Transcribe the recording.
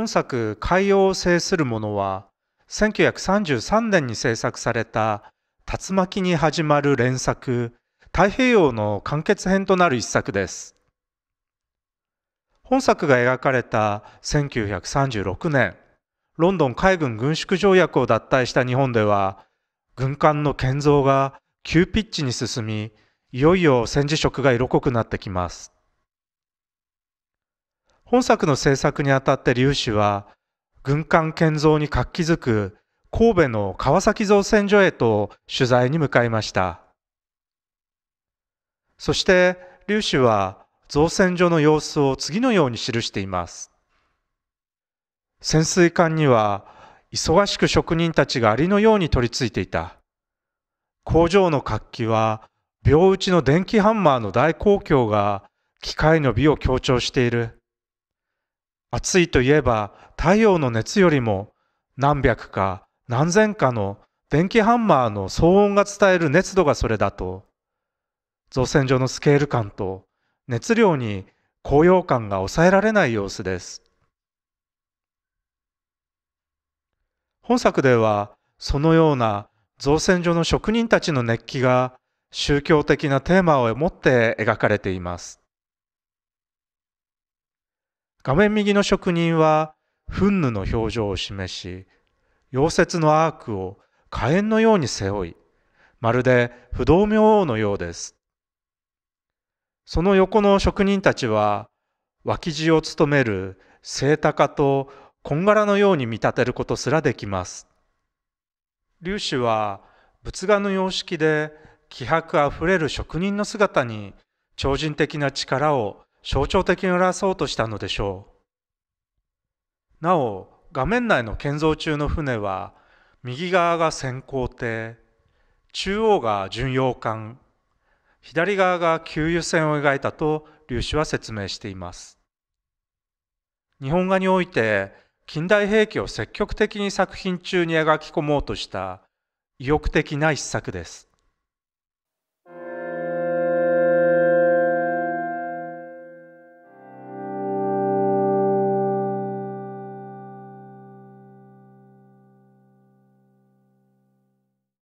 本作「海洋を制する者」は1933年に制作された「竜巻」に始まる連作「太平洋」の完結編となる一作です本作が描かれた1936年ロンドン海軍軍縮条約を脱退した日本では軍艦の建造が急ピッチに進みいよいよ戦時色が色濃くなってきます本作の制作にあたって劉氏は軍艦建造に活気づく神戸の川崎造船所へと取材に向かいましたそして劉氏は造船所の様子を次のように記しています潜水艦には忙しく職人たちがありのように取り付いていた工場の活気は秒打ちの電気ハンマーの大公共が機械の美を強調している暑いといえば太陽の熱よりも何百か何千かの電気ハンマーの騒音が伝える熱度がそれだと造船所のスケール感と熱量に高揚感が抑えられない様子です本作ではそのような造船所の職人たちの熱気が宗教的なテーマを持って描かれています画面右の職人は憤怒の表情を示し溶接のアークを火炎のように背負いまるで不動明王のようですその横の職人たちは脇地を務める聖鷹とこんがらのように見立てることすらできます粒子は仏画の様式で気迫あふれる職人の姿に超人的な力を象徴的に表そうとしたのでしょう。なお、画面内の建造中の船は、右側が先行艇、中央が巡洋艦、左側が給油船を描いたと粒子は説明しています。日本画において近代兵器を積極的に作品中に描き込もうとした意欲的な一作です。